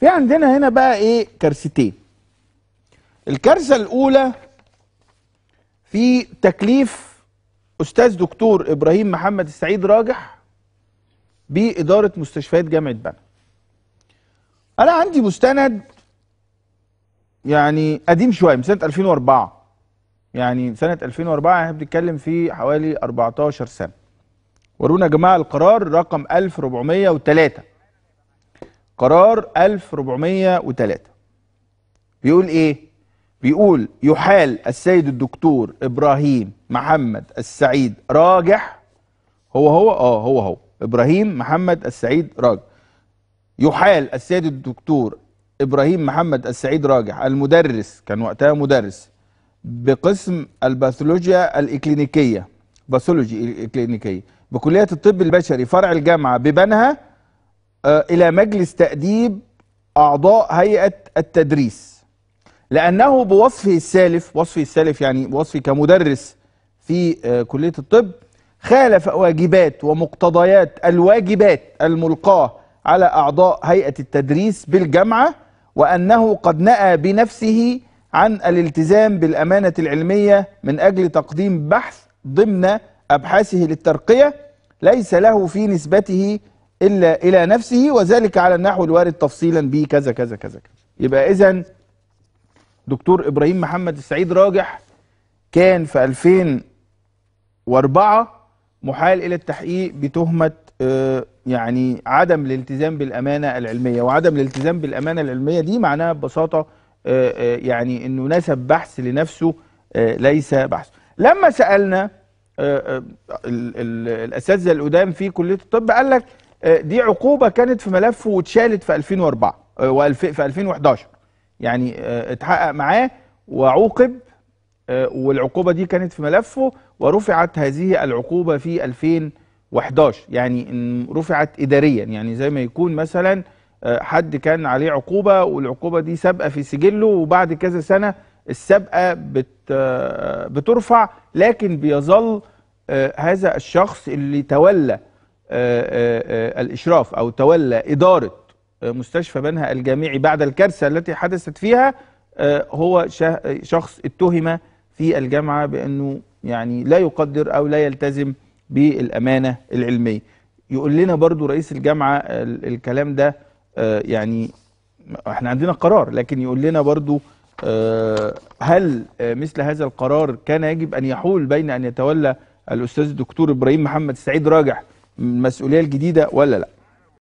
في عندنا هنا بقى ايه كارثتين الكارثه الاولى في تكليف استاذ دكتور ابراهيم محمد السعيد راجح باداره مستشفيات جامعه بنا انا عندي مستند يعني قديم شويه من سنه 2004 يعني سنه 2004 احنا بنتكلم في حوالي 14 سنه ورونا يا جماعه القرار رقم 1403 قرار 1403 بيقول ايه بيقول يحال السيد الدكتور ابراهيم محمد السعيد راجح هو هو اه هو هو ابراهيم محمد السعيد راجح يحال السيد الدكتور ابراهيم محمد السعيد راجح المدرس كان وقتها مدرس بقسم الباثولوجيا الاكلينيكيه باثولوجي الاكلينيكيه بكليه الطب البشري فرع الجامعه ببنها آه، إلى مجلس تأديب أعضاء هيئة التدريس لأنه بوصفه السالف وصفه السالف يعني وصفه كمدرس في آه، كلية الطب خالف واجبات ومقتضيات الواجبات الملقاه على أعضاء هيئة التدريس بالجامعة وأنه قد نأى بنفسه عن الالتزام بالأمانة العلمية من أجل تقديم بحث ضمن أبحاثه للترقية ليس له في نسبته إلا إلى نفسه وذلك على النحو الوارد تفصيلا به كذا كذا كذا كذا يبقى إذا دكتور إبراهيم محمد السعيد راجح كان في 2004 محال إلى التحقيق بتهمة آه، يعني عدم الالتزام بالأمانة العلمية وعدم الالتزام بالأمانة العلمية دي معناها ببساطة آه، آه، يعني أنه نسب بحث لنفسه ليس بحث لما سألنا الأساتذة القدام في كلية الطب قال لك آه، دي عقوبه كانت في ملفه واتشالت في 2004 آه، في 2011 يعني آه، اتحقق معاه وعوقب والعقوبه دي كانت في ملفه ورفعت هذه العقوبه في 2011 يعني رفعت اداريا يعني زي ما يكون مثلا حد كان عليه عقوبه والعقوبه دي سابقه في سجله وبعد كذا سنه السابقه بت بترفع لكن بيظل هذا الشخص اللي تولى آه، آه، آه، الإشراف أو تولى إدارة مستشفى بنها الجامعي بعد الكارثة التي حدثت فيها هو شخص اتهم في الجامعة بأنه يعني لا يقدر أو لا يلتزم بالأمانة العلمية يقول لنا برضو رئيس الجامعة الكلام ده يعني احنا عندنا قرار لكن يقول لنا برضو هل مثل هذا القرار كان يجب أن يحول بين أن يتولى الأستاذ الدكتور إبراهيم محمد سعيد راجح المسؤوليه الجديده ولا لا